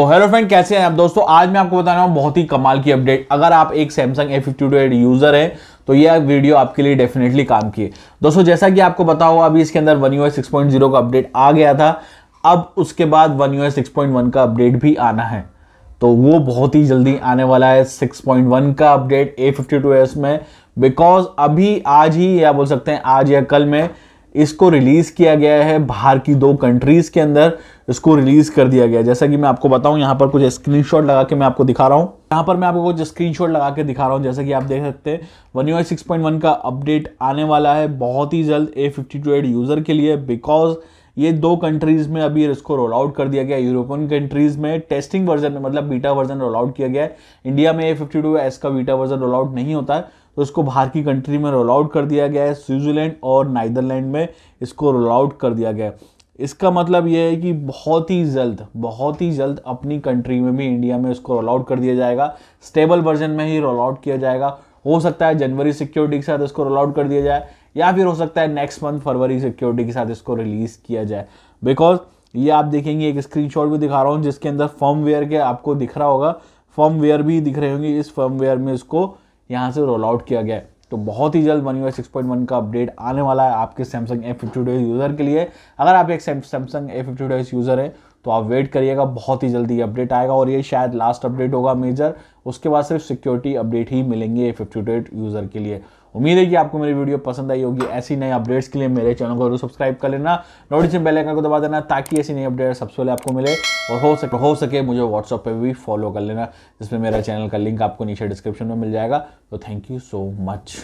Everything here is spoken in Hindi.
तो हेलो फ्रेंड कैसे हैं आप दोस्तों आज मैं आपको बता रहा हूँ बहुत ही कमाल की अपडेट अगर आप एक सैमसंग ए फिफ्टी यूज़र हैं तो यह वीडियो आपके लिए डेफिनेटली काम की दोस्तों जैसा कि आपको बता हुआ अभी इसके अंदर One UI six point zero का अपडेट आ गया था अब उसके बाद One UI six point one का अपडेट भी आना है तो वो बहुत ही जल्दी आने वाला है 6.1 का अपडेट ए फिफ्टी में बिकॉज अभी आज ही या बोल सकते हैं आज या कल में इसको रिलीज़ किया गया है बाहर की दो कंट्रीज़ के अंदर इसको रिलीज़ कर दिया गया जैसा कि मैं आपको बताऊं यहाँ पर कुछ स्क्रीनशॉट लगा के मैं आपको दिखा रहा हूँ यहाँ पर मैं आपको कुछ स्क्रीनशॉट लगा के दिखा रहा हूँ जैसा कि आप देख सकते हैं One UI six point one का अपडेट आने वाला है बहुत ही जल्द ए फिफ्टी टू एड यूज़र के लिए बिकॉज ये दो कंट्रीज में अभी इसको रोल आउट कर दिया गया यूरोपियन कंट्रीज में टेस्टिंग वर्जन में मतलब बीटा वर्जन रोल आउट किया गया है इंडिया में ए फिफ्टी टू एस का बीटा वर्जन रोल आउट नहीं होता है तो इसको बाहर की कंट्री में रोल आउट कर दिया गया है स्विट्जरलैंड और नाइदरलैंड में इसको रोल आउट कर दिया गया है इसका मतलब यह है कि बहुत ही जल्द बहुत ही जल्द अपनी कंट्री में भी इंडिया में इसको रोल आउट कर दिया जाएगा स्टेबल वर्जन में ही रोल आउट किया जाएगा हो सकता है जनवरी सिक्योरिटी के साथ इसको रोल आउट कर दिया जाए या फिर हो सकता है नेक्स्ट मंथ फरवरी सिक्योरिटी के साथ इसको रिलीज़ किया जाए बिकॉज ये आप देखेंगे एक स्क्रीनशॉट भी दिखा रहा हूँ जिसके अंदर वेयर के आपको दिख रहा होगा वेयर भी दिख रहे होंगे इस वेयर में इसको यहाँ से रोल आउट किया गया है तो बहुत ही जल्द One UI six point one का अपडेट आने वाला है आपके Samsung A fifty two user के लिए अगर आप एक Samsung A fifty two user हैं तो आप वेट करिएगा बहुत ही जल्दी अपडेट आएगा और ये शायद लास्ट अपडेट होगा मेजर उसके बाद सिर्फ सिक्योरिटी अपडेट ही मिलेंगे ए फिफ्टी टू यूज़र के लिए उम्मीद है कि आपको मेरी वीडियो पसंद आई होगी ऐसी नई अपडेट्स के लिए मेरे चैनल को जरूर सब्सक्राइब कर लेना नोटिफिकेशन बेल आइकन को दबा देना ताकि ऐसी नई अपडेट सबसे पहले आपको मिले और हो सके हो सके मुझे व्हाट्सअप पर भी फॉलो कर लेना जिसमें मेरा चैनल का लिंक आपको नीचे डिस्क्रिप्शन में मिल जाएगा तो थैंक यू सो मच